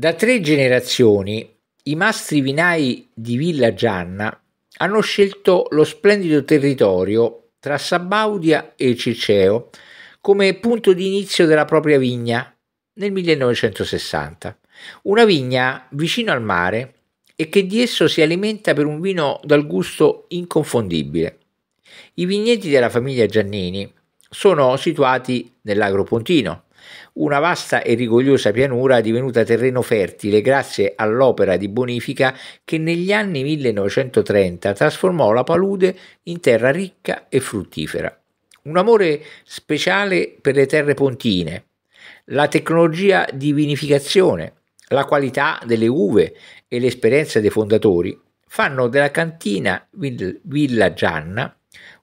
Da tre generazioni i mastri vinai di Villa Gianna hanno scelto lo splendido territorio tra Sabaudia e Circeo come punto di inizio della propria vigna nel 1960. Una vigna vicino al mare e che di esso si alimenta per un vino dal gusto inconfondibile. I vigneti della famiglia Giannini sono situati nell'Agro Pontino, una vasta e rigogliosa pianura divenuta terreno fertile grazie all'opera di bonifica che negli anni 1930 trasformò la palude in terra ricca e fruttifera. Un amore speciale per le terre pontine, la tecnologia di vinificazione, la qualità delle uve e l'esperienza dei fondatori fanno della cantina Villa Gianna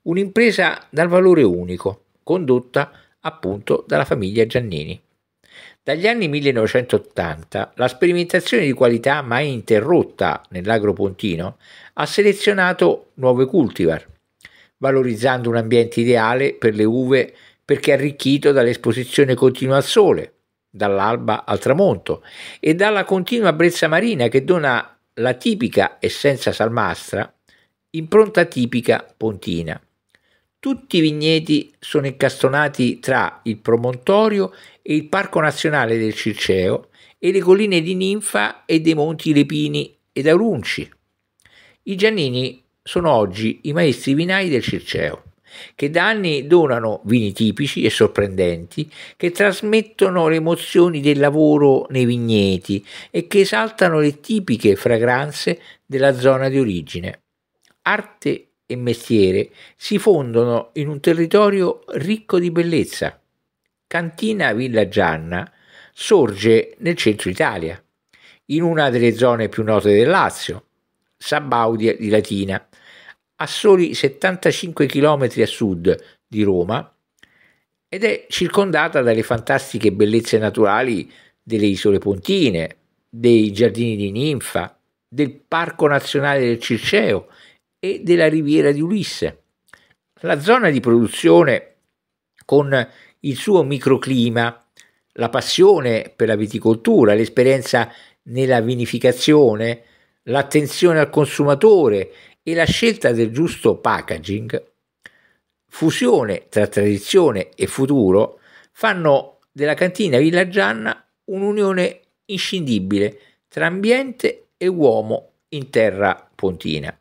un'impresa dal valore unico, condotta appunto dalla famiglia Giannini. Dagli anni 1980 la sperimentazione di qualità mai interrotta nell'agropontino ha selezionato nuove cultivar, valorizzando un ambiente ideale per le uve perché arricchito dall'esposizione continua al sole, dall'alba al tramonto e dalla continua brezza marina che dona la tipica essenza salmastra, impronta tipica pontina. Tutti i vigneti sono incastonati tra il promontorio e il Parco Nazionale del Circeo e le colline di Ninfa e dei monti Lepini ed Aurunci. I Giannini sono oggi i maestri vinai del Circeo, che da anni donano vini tipici e sorprendenti, che trasmettono le emozioni del lavoro nei vigneti e che esaltano le tipiche fragranze della zona di origine. Arte e mestiere si fondono in un territorio ricco di bellezza. Cantina Villa Gianna sorge nel centro Italia, in una delle zone più note del Lazio, Sabaudia di Latina, a soli 75 km a sud di Roma ed è circondata dalle fantastiche bellezze naturali delle isole Pontine, dei giardini di Ninfa, del Parco Nazionale del Circeo e della riviera di Ulisse. La zona di produzione, con il suo microclima, la passione per la viticoltura, l'esperienza nella vinificazione, l'attenzione al consumatore e la scelta del giusto packaging, fusione tra tradizione e futuro, fanno della cantina villaggiana un'unione inscindibile tra ambiente e uomo in terra pontina.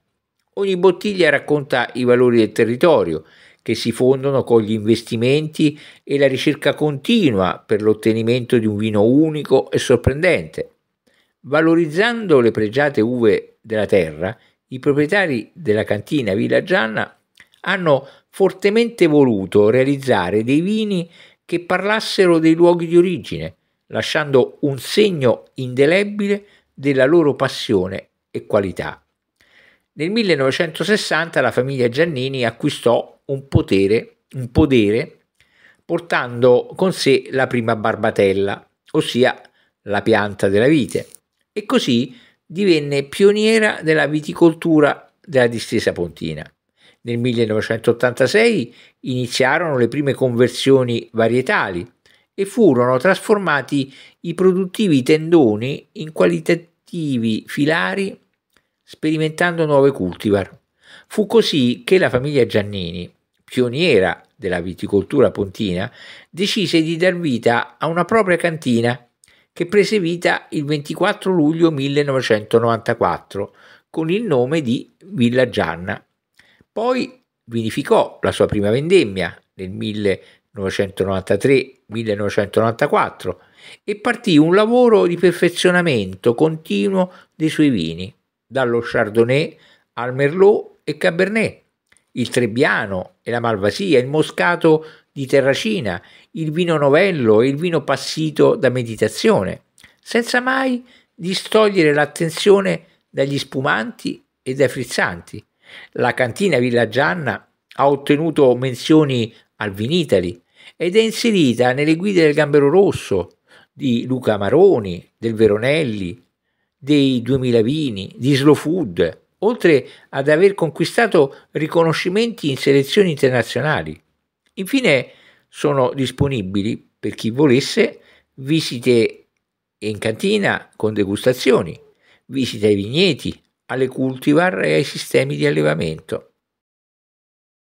Ogni bottiglia racconta i valori del territorio, che si fondono con gli investimenti e la ricerca continua per l'ottenimento di un vino unico e sorprendente. Valorizzando le pregiate uve della terra, i proprietari della cantina Villa Gianna hanno fortemente voluto realizzare dei vini che parlassero dei luoghi di origine, lasciando un segno indelebile della loro passione e qualità. Nel 1960 la famiglia Giannini acquistò un potere, un podere portando con sé la prima barbatella, ossia la pianta della vite, e così divenne pioniera della viticoltura della distesa pontina. Nel 1986 iniziarono le prime conversioni varietali e furono trasformati i produttivi tendoni in qualitativi filari sperimentando nuove cultivar. Fu così che la famiglia Giannini, pioniera della viticoltura pontina, decise di dar vita a una propria cantina che prese vita il 24 luglio 1994 con il nome di Villa Gianna. Poi vinificò la sua prima vendemmia nel 1993-1994 e partì un lavoro di perfezionamento continuo dei suoi vini dallo Chardonnay al Merlot e Cabernet, il Trebbiano e la Malvasia, il Moscato di Terracina, il vino novello e il vino passito da meditazione, senza mai distogliere l'attenzione dagli spumanti e dai frizzanti. La cantina villaggianna ha ottenuto menzioni al Vinitali ed è inserita nelle guide del Gambero Rosso di Luca Maroni, del Veronelli, dei 2000 vini, di Slow Food, oltre ad aver conquistato riconoscimenti in selezioni internazionali. Infine sono disponibili, per chi volesse, visite in cantina con degustazioni, visite ai vigneti, alle cultivar e ai sistemi di allevamento.